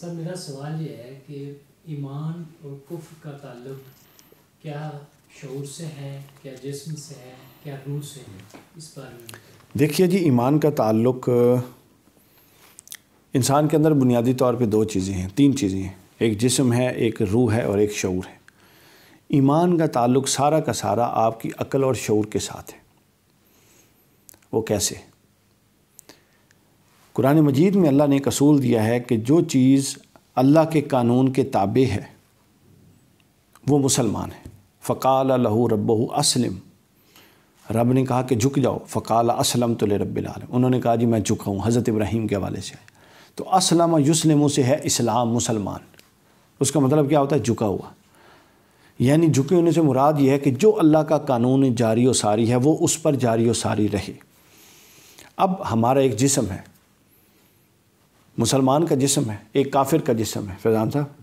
sir मेरा सवाल ये है कि ईमान और कुफ का ताल्लुक क्या शोर से है क्या जिस्म से है क्या रूह से है इस बारे में देखिए जी ईमान का ताल्लुक इंसान के अंदर बुनियादी तौर पे दो चीज़ें हैं तीन चीज़ें हैं एक जिस्म है एक रूह है और एक शौर है ईमान का ताल्लुक सारा का सारा आपकी अकल और शौर के साथ है वो कैसे कुरान मजीद में अल्लाह ने कसूल दिया है कि जो चीज़ अल्लाह के कानून के ताबे है वो मुसलमान है फ़काल लहू रब असलम रब ने कहा कि झुक जाओ फ़काल असलम तो ले उन्होंने कहा जी मैं झुका हूँ हज़रत इब्राहिम के हवाले से तो असलम युसलम से है इस्लाम मुसलमान उसका मतलब क्या होता है झुका हुआ यानी झुके होने से मुराद ये है कि जो अल्लाह का कानून जारी व सारी है वो उस पर जारी व सारी रहे अब हमारा एक जिसम है मुसलमान का जिसम है एक काफिर का जिसम है फैज़ान साहब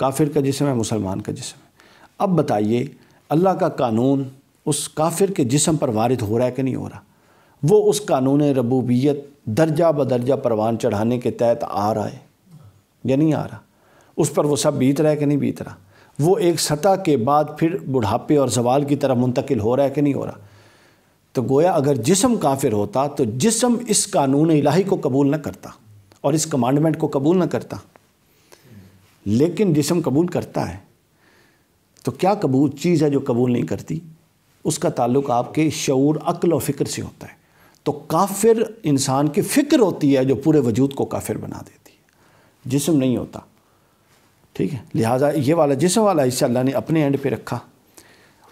काफिर का जिसम है मुसलमान का जिसम है अब बताइए अल्लाह का कानून उस काफिर के जिसम पर वारद हो रहा है कि नहीं हो रहा वो उस कानून रबूबियत दर्जा बदर्जा परवान चढ़ाने के तहत आ रहा है या नहीं आ रहा उस पर वो सब बीत रहा है कि नहीं बीत रहा वो एक सतह के बाद फिर बुढ़ापे और जवाल की तरफ मुंतकिल हो रहा है कि नहीं हो रहा तो गोया अगर जिसम काफिर होता तो जिसम इस कानून इलाही को कबूल न करता और इस कमांडमेंट को कबूल ना करता लेकिन जिसम कबूल करता है तो क्या कबूल चीज़ है जो कबूल नहीं करती उसका ताल्लुक आपके शूर अक्ल और फ़िक्र से होता है तो काफिर इंसान की फ़िक्र होती है जो पूरे वजूद को काफिर बना देती है जिसम नहीं होता ठीक है लिहाजा ये वाला जिसम वाला हिस्सा अल्लाह ने अपने एंड पे रखा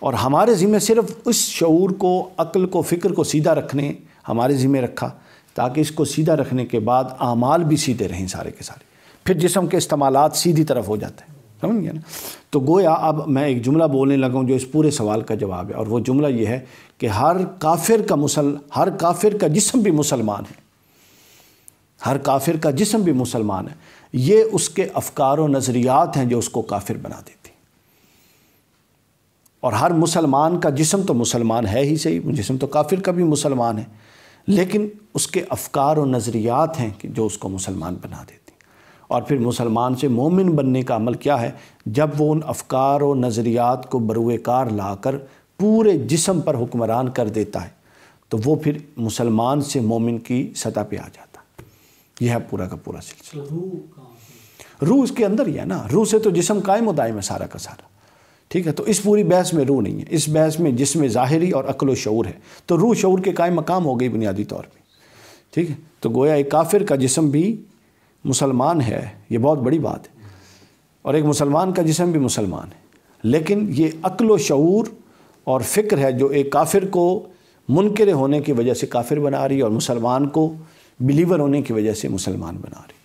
और हमारे ज़िम्मे सिर्फ उस शूर को अक्ल को फ़िक्र को सीधा रखने हमारे ज़िम्मे रखा ताकि इसको सीधा रखने के बाद आमाल भी सीधे रहें सारे के सारे फिर जिसम के इस्तेमाल सीधी तरफ हो जाते हैं समझ गया ना तो गोया अब मैं एक जुमला बोलने लगा हूँ जो इस पूरे सवाल का जवाब है और वो जुमला ये है कि हर काफिर का मुसल हर काफिर का जिसम भी मुसलमान है हर काफिर का जिसम भी मुसलमान है ये उसके अफकार व नज़रियात हैं जो उसको काफिर बना देती और हर मुसलमान का जिसम तो मुसलमान है ही सही जिसम तो काफिर का भी मुसलमान है लेकिन उसके अफकार और नज़रियात हैं कि जो उसको मुसलमान बना देती और फिर मुसलमान से मोमिन बनने का अमल क्या है जब वो उन अफकार और नज़रियात को बरुएकार ला कर पूरे जिसम पर हुक्मरान कर देता है तो वो फिर मुसलमान से मोमिन की सतह पे आ जाता यह है पूरा का पूरा सिलसिला अच्छा, रूह इसके अंदर ही है ना रूह से तो जिसम कायम उदायम है सारा का सारा ठीक है तो इस पूरी बहस में रूह नहीं है इस बहस में जिसमें ज़ाहरी और अकल शूर है तो रूह शूर के कायम मकाम हो गई बुनियादी तौर पर ठीक है तो गोया एक काफिर का जिसम भी मुसलमान है ये बहुत बड़ी बात है और एक मुसलमान का जिसम भी मुसलमान है लेकिन ये अक्ल शूर और फ़िक्र है जो एक काफिर को मुनकर होने की वजह से काफिर बना रही है और मुसलमान को बिलीवर होने की वजह से मुसलमान बना रही